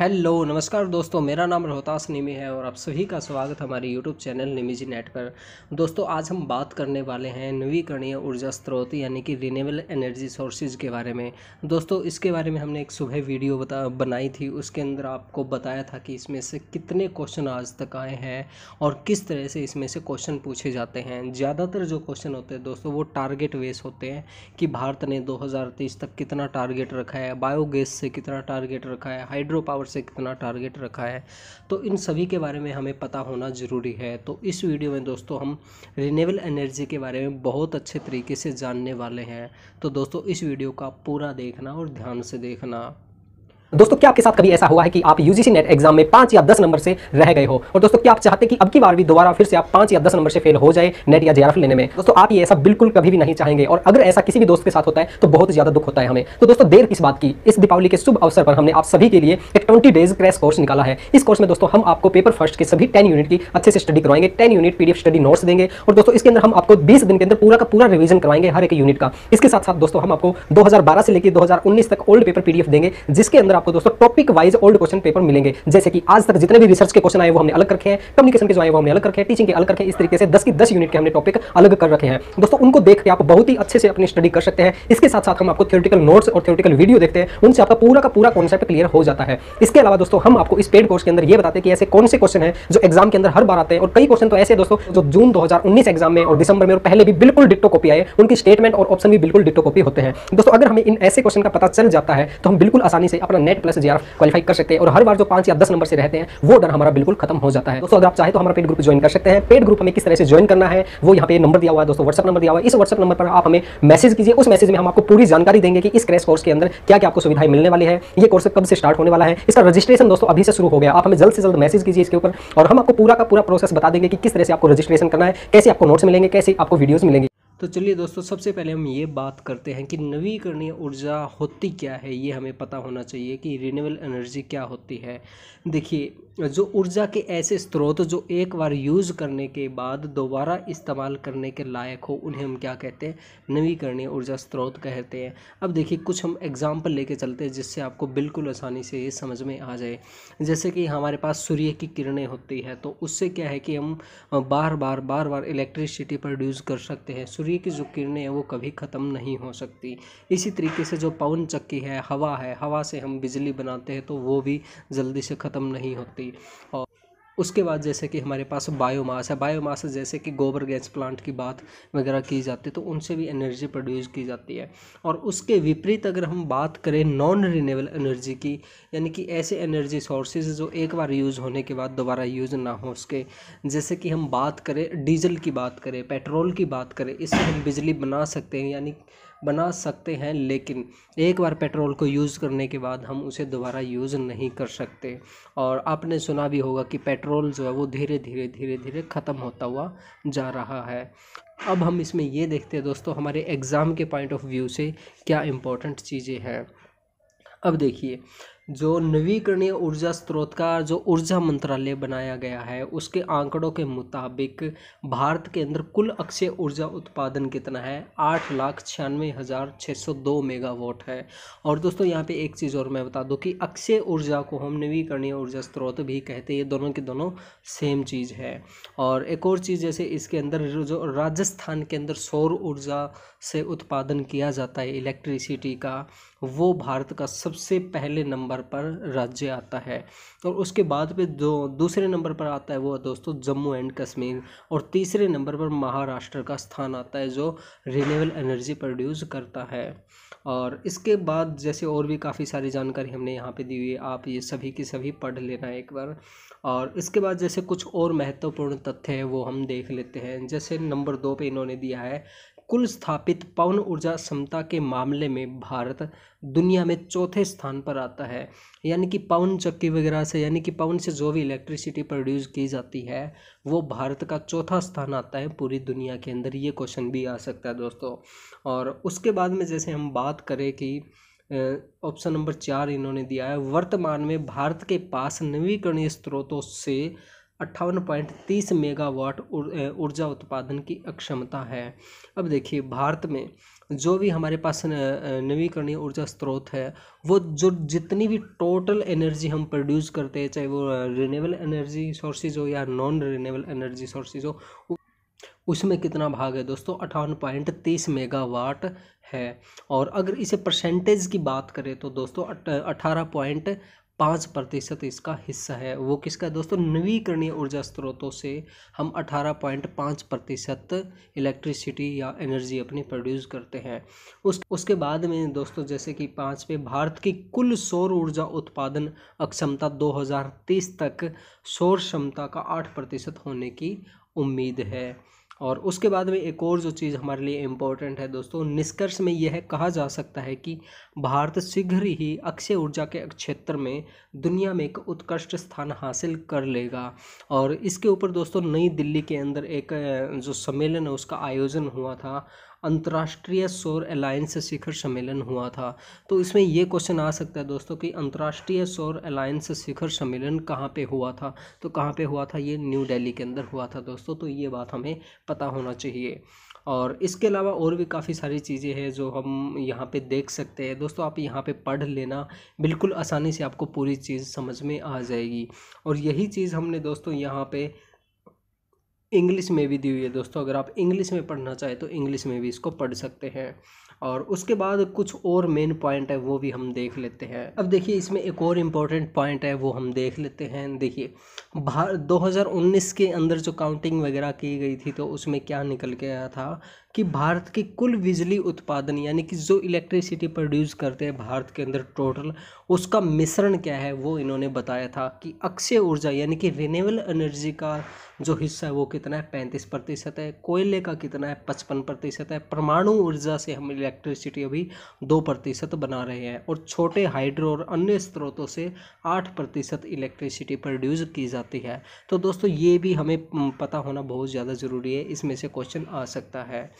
hello नमस्कार दोस्तों मेरा नाम रोहतास निमी है और आप सभी का स्वागत हमारे यूट्यूब चैनल निमीजी नेट पर दोस्तों आज हम बात करने वाले हैं नवीकरणीय ऊर्जा स्रोत यानी कि रिन्यूएबल एनर्जी सोर्सेज के बारे में दोस्तों इसके बारे में हमने एक सुबह वीडियो बता बनाई थी उसके अंदर आपको बताया था कि इसमें से कितने क्वेश्चन आज तक आए हैं और किस तरह से इसमें से क्वेश्चन पूछे जाते हैं ज़्यादातर जो क्वेश्चन होते हैं दोस्तों वो टारगेट वेस होते हैं कि भारत ने दो तक कितना टारगेट रखा है बायोगैस से कितना टारगेट रखा है हाइड्रो पावर से कितना टारगेट रखा है तो इन सभी के बारे में हमें पता होना ज़रूरी है तो इस वीडियो में दोस्तों हम रिनेबल एनर्जी के बारे में बहुत अच्छे तरीके से जानने वाले हैं तो दोस्तों इस वीडियो का पूरा देखना और ध्यान से देखना दोस्तों क्या आपके साथ कभी ऐसा हुआ है कि आप यूजीसी नेट एग्जाम में पांच या दस नंबर से रह गए हो और दोस्तों क्या आप चाहते हैं कि अब की बार भी दोबारा फिर से आप पांच या दस नंबर से फेल हो जाए नेट या जेआरएफ लेने में दोस्तों आप ये ऐसा बिल्कुल कभी भी नहीं चाहेंगे और अगर ऐसा किसी भी दोस्त के साथ होता है तो बहुत ज्यादा दुख होता है हमें तो दोस्तों देर किस बात की इस दीपावली के शुभ अवसर पर हमने आप सभी के लिए एक ट्वेंटी डेज क्रैश कोर्स निकाला है इस कोर्स में दोस्तों हम आपको पेपर फर्स्ट के सभी टेन यूनिट की अच्छे से स्टडी करवाएंगे ten unit PDF study notes देंगे और दोस्तों इसके अंदर हम आपको बीस दिन के अंदर पूरा का पूरा रिविजन करवाएंगे हर एक यूनिट का इसके साथ साथ दोस्तों हम आपको दो से लेकर दो तक ओल्ड पेपर पीडीएफ देंगे जिसके अंदर आपको दोस्तों topic wise old question paper मिलेंगे जैसे कि आज तक जितने भी रिसर्च के क्वेश्चन आए वो हमने अलग रखे हैं कम्युनिकेशन के जो आए वो हमने अलग रखे हैं टीचिंग के अलग रखे हैं इस तरीके से दस की दस यूनिट के हमने टॉपिक अलग कर रखे हैं दोस्तों उनको देख के आप बहुत ही अच्छे से अपनी स्टडी कर सकते हैं इसके साथ साथ हम आपको थियोटिकल नोट्स और थियोटिकल वीडियो देखते हैं उनसे आपका पूरा का पूरा कॉन्सेप्ट क्लियर हो जाता है इसके अलावा दोस्तों हम आपको इस पेड कोर्स के अंदर ये बताते हैं कि ऐसे कौन से क्वेश्चन है जो एग्जाम के अंदर हर बार आते हैं और कई क्वेश्चन तो ऐसे दोस्तों जो जून दो एग्जाम में और दिसंबर में और पहले भी बिल्कुल डिटो कॉपी आए उनकी स्टेटमेंट और ऑप्शन भी बिल्कुल डिटो कॉपी होते हैं दोस्तों अगर हमें इन ऐसे क्वेश्चन का पता चल जाता है तो हम बिल्कुल आसानी से अपना नेट प्लस जे क्वालिफाई कर सकते हैं और हर बार जो पांच या दस नंबर से रहते हैं वो डर हमारा बिल्कुल खत्म हो जाता है दोस्तों अगर आप चाहे तो हमारा पेड ग्रुप ज्वाइन कर सकते हैं पेड ग्रुप हमें किस तरह से ज्वाइन करना है वो यहाँ पे नंबर दिया हुआ है दोस्तों व्हाट्सअप नंबर दिया हुआ है इस व्हाट्सअप नंबर पर आप हमें मैसेज कीजिए उस मैसेज में हम आपको पूरी जानकारी देंगे कि इस क्रैश कोर्स के अंदर क्या क्या आपको सुविधाएं मिलने वाली है ये कोर्स कब से स्टार्ट होने वाला है इसका रजिस्ट्रेशन दोस्तों अभी से शुरू हो गया आप हमें जल्द से जल्द मैसेज कीजिए इसके ऊपर और हम आपको पूरा का पूरा प्रोसेस बता देंगे कि किस तरह से आपको रजिस्ट्रेशन करना है कैसे आपको नोट्स मिलेंगे कैसे आपको वीडियोज मिलेंगे तो चलिए दोस्तों सबसे पहले हम ये बात करते हैं कि नवीकरणीय ऊर्जा होती क्या है ये हमें पता होना चाहिए कि रिन्यूएबल एनर्जी क्या होती है देखिए जो ऊर्जा के ऐसे स्रोत जो एक बार यूज़ करने के बाद दोबारा इस्तेमाल करने के लायक हो उन्हें हम क्या कहते हैं नवीकरणीय ऊर्जा स्रोत कहते हैं अब देखिए कुछ हम एग्ज़ाम्पल लेके चलते हैं जिससे आपको बिल्कुल आसानी से ये समझ में आ जाए जैसे कि हमारे पास सूर्य की किरणें होती है तो उससे क्या है कि हम बार बार बार बार इलेक्ट्रिसिटी प्रोड्यूस कर सकते हैं सूर्य सूर्य की जो किरणें हैं वो कभी ख़त्म नहीं हो सकती इसी तरीके से जो पवन चक्की है हवा है हवा से हम बिजली बनाते हैं तो वो भी जल्दी से ख़त्म नहीं होती और उसके बाद जैसे कि हमारे पास बायोमास है बायोमास जैसे कि गोबर गैस प्लांट की बात वगैरह की जाती है तो उनसे भी एनर्जी प्रोड्यूस की जाती है और उसके विपरीत अगर हम बात करें नॉन रिन्यूएबल एनर्जी की यानी कि ऐसे एनर्जी सोर्सेज जो एक बार यूज़ होने के बाद दोबारा यूज़ ना हो उसके जैसे कि हम बात करें डीजल की बात करें पेट्रोल की बात करें इससे हम बिजली बना सकते हैं यानी बना सकते हैं लेकिन एक बार पेट्रोल को यूज़ करने के बाद हम उसे दोबारा यूज़ नहीं कर सकते और आपने सुना भी होगा कि पेट्रोल जो है वो धीरे धीरे धीरे धीरे ख़त्म होता हुआ जा रहा है अब हम इसमें ये देखते हैं दोस्तों हमारे एग्ज़ाम के पॉइंट ऑफ व्यू से क्या इम्पोर्टेंट चीज़ें हैं अब देखिए जो नवीकरणीय ऊर्जा स्रोत का जो ऊर्जा मंत्रालय बनाया गया है उसके आंकड़ों के मुताबिक भारत के अंदर कुल अक्षय ऊर्जा उत्पादन कितना है आठ लाख छियानवे हज़ार छः सौ दो मेगावाट है और दोस्तों यहाँ पे एक चीज़ और मैं बता दूँ कि अक्षय ऊर्जा को हम नवीकरणीय ऊर्जा स्रोत भी कहते हैं ये दोनों के दोनों सेम चीज़ है और एक और चीज़ जैसे इसके अंदर जो राजस्थान के अंदर सौर ऊर्जा से उत्पादन किया जाता है इलेक्ट्रिसिटी का वो भारत का सबसे पहले नंबर पर राज्य आता है और उसके बाद पे जो दूसरे नंबर पर आता है वो दोस्तों जम्मू एंड कश्मीर और तीसरे नंबर पर महाराष्ट्र का स्थान आता है जो रिन्यूएबल एनर्जी प्रोड्यूस करता है और इसके बाद जैसे और भी काफ़ी सारी जानकारी हमने यहाँ पे दी हुई है आप ये सभी की सभी पढ़ लेना एक बार और इसके बाद जैसे कुछ और महत्वपूर्ण तथ्य हैं वो हम देख लेते हैं जैसे नंबर दो पे इन्होंने दिया है कुल स्थापित पवन ऊर्जा क्षमता के मामले में भारत दुनिया में चौथे स्थान पर आता है यानी कि पवन चक्की वगैरह से यानी कि पवन से जो भी इलेक्ट्रिसिटी प्रोड्यूस की जाती है वो भारत का चौथा स्थान आता है पूरी दुनिया के अंदर ये क्वेश्चन भी आ सकता है दोस्तों और उसके बाद में जैसे हम बात करें कि ऑप्शन नंबर चार इन्होंने दिया है वर्तमान में भारत के पास नवीकरणीय स्रोतों से अट्ठावन पॉइंट तीस मेगावाट ऊर्जा उत्पादन की अक्षमता है अब देखिए भारत में जो भी हमारे पास नवीकरणीय ऊर्जा स्रोत है वो जो जितनी भी टोटल एनर्जी हम प्रोड्यूस करते हैं चाहे वो रिन्यूएबल एनर्जी सोर्सेज हो या नॉन रिन्यूएबल एनर्जी सोर्सेज हो उसमें कितना भाग है दोस्तों अठावन पॉइंट तीस मेगावाट है और अगर इसे परसेंटेज की बात करें तो दोस्तों अठारह पॉइंट पाँच प्रतिशत इसका हिस्सा है वो किसका दोस्तों नवीकरणीय ऊर्जा स्रोतों से हम अठारह पॉइंट पाँच प्रतिशत इलेक्ट्रिसिटी या एनर्जी अपनी प्रोड्यूस करते हैं उस उसके बाद में दोस्तों जैसे कि पाँच पे भारत की कुल सौर ऊर्जा उत्पादन अक्षमता 2030 तक सौर क्षमता का आठ प्रतिशत होने की उम्मीद है और उसके बाद में एक और जो चीज़ हमारे लिए इम्पोर्टेंट है दोस्तों निष्कर्ष में यह कहा जा सकता है कि भारत शीघ्र ही अक्षय ऊर्जा के क्षेत्र में दुनिया में एक उत्कृष्ट स्थान हासिल कर लेगा और इसके ऊपर दोस्तों नई दिल्ली के अंदर एक जो सम्मेलन है उसका आयोजन हुआ था अंतर्राष्ट्रीय सौर अलायंस शिखर सम्मेलन हुआ था तो इसमें यह क्वेश्चन आ सकता है दोस्तों कि अंतर्राष्ट्रीय सौर अलायंस शिखर सम्मेलन कहाँ पे हुआ था तो कहाँ पे हुआ था ये न्यू दिल्ली के अंदर हुआ था दोस्तों तो ये बात हमें पता होना चाहिए और इसके अलावा और भी काफ़ी सारी चीज़ें हैं जो हम यहाँ पे देख सकते हैं दोस्तों आप यहाँ पे पढ़ लेना बिल्कुल आसानी से आपको पूरी चीज़ समझ में आ जाएगी और यही चीज़ हमने दोस्तों यहाँ पे इंग्लिश में भी दी हुई है दोस्तों अगर आप इंग्लिश में पढ़ना चाहें तो इंग्लिश में भी इसको पढ़ सकते हैं और उसके बाद कुछ और मेन पॉइंट है वो भी हम देख लेते हैं अब देखिए इसमें एक और इम्पॉर्टेंट पॉइंट है वो हम देख लेते हैं देखिए भारत दो के अंदर जो काउंटिंग वगैरह की गई थी तो उसमें क्या निकल के आया था कि भारत की कुल बिजली उत्पादन यानी कि जो इलेक्ट्रिसिटी प्रोड्यूस करते हैं भारत के अंदर टोटल उसका मिश्रण क्या है वो इन्होंने बताया था कि अक्षय ऊर्जा यानी कि रिन्यूएबल एनर्जी का जो हिस्सा है वो कितना है पैंतीस प्रतिशत है कोयले का कितना है पचपन प्रतिशत है परमाणु ऊर्जा से हम इलेक्ट्रिसिटी अभी दो प्रतिशत बना रहे हैं और छोटे हाइड्रो और अन्य स्रोतों से आठ प्रतिशत इलेक्ट्रिसिटी प्रोड्यूस की जाती है तो दोस्तों ये भी हमें हम्म, पता होना बहुत ज़्यादा ज़रूरी है इसमें से क्वेश्चन आ सकता है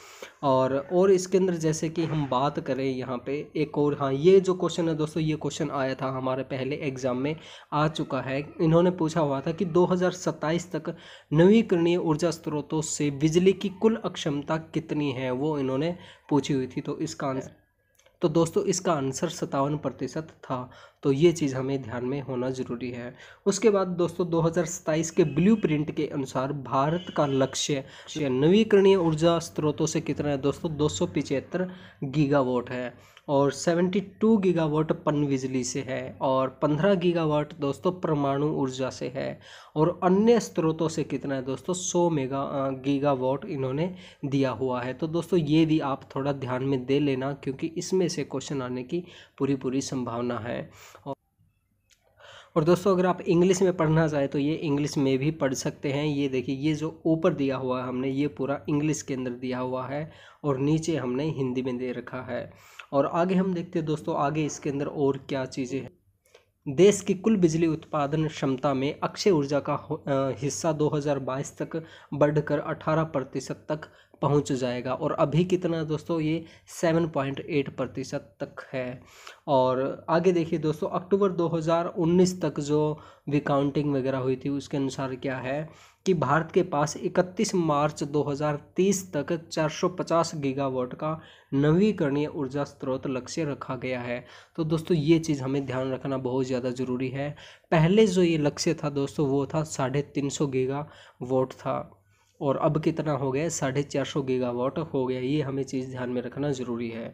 और और इसके अंदर जैसे कि हम बात करें यहाँ पे एक और हाँ ये जो क्वेश्चन है दोस्तों ये क्वेश्चन आया था हमारे पहले एग्ज़ाम में आ चुका है इन्होंने पूछा हुआ था कि 2027 तक नवीकरणीय ऊर्जा स्रोतों से बिजली की कुल अक्षमता कितनी है वो इन्होंने पूछी हुई थी तो इसका आंसर तो दोस्तों इसका आंसर सत्तावन प्रतिशत था तो ये चीज़ हमें ध्यान में होना ज़रूरी है उसके बाद दोस्तों 2027 के प्रिंट के अनुसार भारत का लक्ष्य नवीकरणीय ऊर्जा स्रोतों से कितना है दोस्तों दो गीगावाट है और 72 गीगावाट पन बिजली से है और 15 गीगावाट दोस्तों परमाणु ऊर्जा से है और अन्य स्रोतों से कितना है दोस्तों 100 मेगा गीगावाट इन्होंने दिया हुआ है तो दोस्तों ये भी आप थोड़ा ध्यान में दे लेना क्योंकि इसमें से क्वेश्चन आने की पूरी पूरी संभावना है और और दोस्तों अगर आप इंग्लिश में पढ़ना चाहें तो ये इंग्लिश में भी पढ़ सकते हैं ये देखिए ये जो ऊपर दिया हुआ है हमने ये पूरा इंग्लिश के अंदर दिया हुआ है और नीचे हमने हिंदी में दे रखा है और आगे हम देखते हैं दोस्तों आगे इसके अंदर और क्या चीज़ें हैं देश की कुल बिजली उत्पादन क्षमता में अक्षय ऊर्जा का हिस्सा 2022 तक बढ़कर 18 प्रतिशत तक पहुंच जाएगा और अभी कितना दोस्तों ये सेवन पॉइंट एट प्रतिशत तक है और आगे देखिए दोस्तों अक्टूबर 2019 तक जो विकाउंटिंग वगैरह हुई थी उसके अनुसार क्या है कि भारत के पास 31 मार्च 2030 तक 450 गीगावाट का नवीकरणीय ऊर्जा स्रोत लक्ष्य रखा गया है तो दोस्तों ये चीज़ हमें ध्यान रखना बहुत ज़्यादा ज़रूरी है पहले जो ये लक्ष्य था दोस्तों वो था साढ़े तीन सौ गीगा वोट था और अब कितना हो गया साढ़े चार सौ गीगावाट हो गया ये हमें चीज़ ध्यान में रखना ज़रूरी है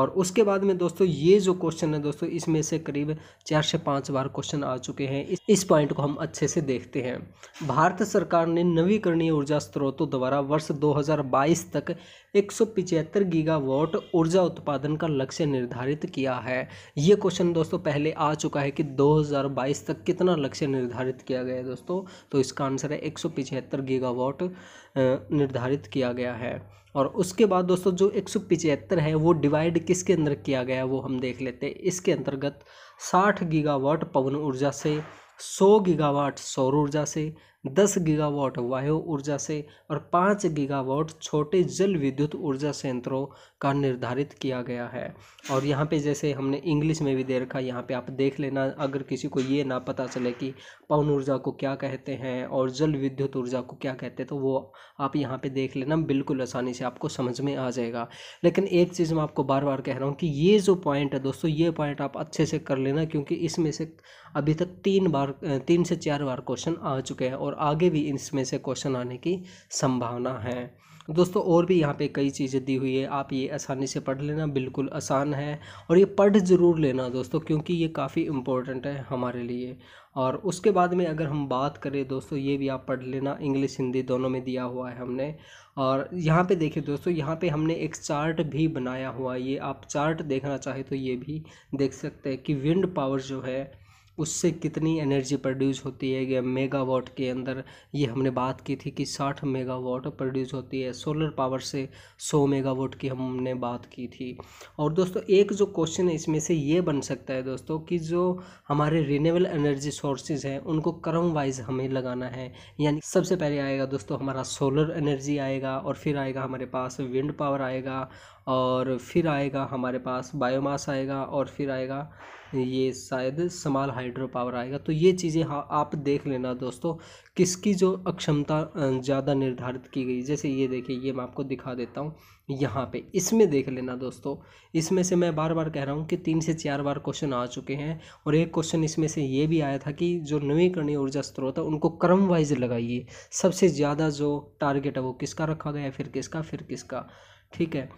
और उसके बाद में दोस्तों ये जो क्वेश्चन है दोस्तों इसमें से करीब चार से पाँच बार क्वेश्चन आ चुके हैं इस, पॉइंट को हम अच्छे से देखते हैं भारत सरकार ने नवीकरणीय ऊर्जा स्रोतों द्वारा वर्ष दो तक एक सौ पिचहत्तर गीगावाट ऊर्जा उत्पादन का लक्ष्य निर्धारित किया है ये क्वेश्चन दोस्तों पहले आ चुका है कि 2022 तक कितना लक्ष्य निर्धारित किया गया है दोस्तों तो इसका आंसर है एक सौ पिचहत्तर गीगावाट निर्धारित किया गया है और उसके बाद दोस्तों जो एक सौ पिचहत्तर है वो डिवाइड किसके अंदर किया गया है वो हम देख लेते हैं इसके अंतर्गत साठ गीगावाट पवन ऊर्जा से सौ गीगावाट सौर ऊर्जा से दस गीगावाट वायु ऊर्जा से और पाँच गीगावाट छोटे जल विद्युत ऊर्जा संयंत्रों का निर्धारित किया गया है और यहाँ पे जैसे हमने इंग्लिश में भी दे रखा यहाँ पे आप देख लेना अगर किसी को ये ना पता चले कि पवन ऊर्जा को क्या कहते हैं और जल विद्युत ऊर्जा को क्या कहते हैं तो वो आप यहाँ पर देख लेना बिल्कुल आसानी से आपको समझ में आ जाएगा लेकिन एक चीज़ मैं आपको बार बार कह रहा हूँ कि ये जो पॉइंट है दोस्तों ये पॉइंट आप अच्छे से कर लेना क्योंकि इसमें से अभी तक तीन बार तीन से चार बार क्वेश्चन आ चुके हैं और आगे भी इसमें से क्वेश्चन आने की संभावना है दोस्तों और भी यहाँ पे कई चीज़ें दी हुई है आप ये आसानी से पढ़ लेना बिल्कुल आसान है और ये पढ़ ज़रूर लेना दोस्तों क्योंकि ये काफ़ी इम्पोर्टेंट है हमारे लिए और उसके बाद में अगर हम बात करें दोस्तों ये भी आप पढ़ लेना इंग्लिश हिंदी दोनों में दिया हुआ है हमने और यहाँ पे देखिए दोस्तों यहाँ पे हमने एक चार्ट भी बनाया हुआ ये आप चार्ट देखना चाहे तो ये भी देख सकते हैं कि विंड पावर जो है उससे कितनी एनर्जी प्रोड्यूस होती है या मेगावाट के अंदर ये हमने बात की थी कि साठ मेगावाट प्रोड्यूस होती है सोलर पावर से सौ मेगावाट की हमने बात की थी और दोस्तों एक जो क्वेश्चन है इसमें से ये बन सकता है दोस्तों कि जो हमारे रीनेबल एनर्जी सोर्सेज हैं उनको क्रम वाइज हमें लगाना है यानी सबसे पहले आएगा दोस्तों हमारा सोलर एनर्जी आएगा और फिर आएगा हमारे पास विंड पावर आएगा और फिर आएगा हमारे पास बायोमास आएगा और फिर आएगा ये शायद समाल हाइड्रो पावर आएगा तो ये चीज़ें हाँ आप देख लेना दोस्तों किसकी जो अक्षमता ज़्यादा निर्धारित की गई जैसे ये देखिए ये मैं आपको दिखा देता हूँ यहाँ पे इसमें देख लेना दोस्तों इसमें से मैं बार बार कह रहा हूँ कि तीन से चार बार क्वेश्चन आ चुके हैं और एक क्वेश्चन इसमें से ये भी आया था कि जो नवीकरणीय ऊर्जा स्त्रोत है उनको क्रम वाइज लगाइए सबसे ज़्यादा जो टारगेट है वो किसका रखा गया फिर किसका फिर किसका ठीक है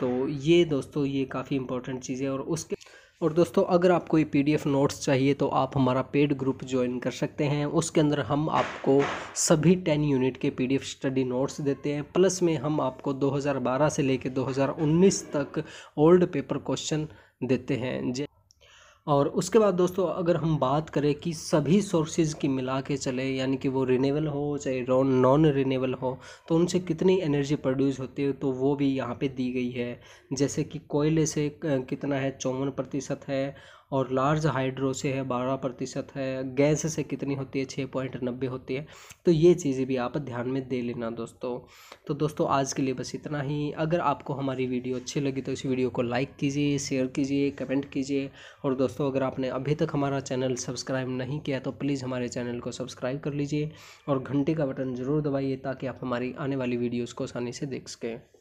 तो ये दोस्तों ये काफ़ी इंपॉर्टेंट चीज़ है और उसके और दोस्तों अगर आपको ये पीडीएफ नोट्स चाहिए तो आप हमारा पेड ग्रुप ज्वाइन कर सकते हैं उसके अंदर हम आपको सभी टेन यूनिट के पीडीएफ स्टडी नोट्स देते हैं प्लस में हम आपको 2012 से लेकर 2019 तक ओल्ड पेपर क्वेश्चन देते हैं और उसके बाद दोस्तों अगर हम बात करें कि सभी सोर्सेज की मिला के चले यानी कि वो रिनेबल हो चाहे नॉन रिनेबल हो तो उनसे कितनी एनर्जी प्रोड्यूस होती है तो वो भी यहाँ पे दी गई है जैसे कि कोयले से कितना है चौवन प्रतिशत है और लार्ज हाइड्रो से है बारह प्रतिशत है गैस से कितनी होती है छः पॉइंट नब्बे होती है तो ये चीज़ें भी आप ध्यान में दे लेना दोस्तों तो दोस्तों आज के लिए बस इतना ही अगर आपको हमारी वीडियो अच्छी लगी तो इस वीडियो को लाइक कीजिए शेयर कीजिए कमेंट कीजिए और दोस्तों अगर आपने अभी तक हमारा चैनल सब्सक्राइब नहीं किया तो प्लीज़ हमारे चैनल को सब्सक्राइब कर लीजिए और घंटे का बटन ज़रूर दबाइए ताकि आप हमारी आने वाली वीडियोज़ को आसानी से देख सकें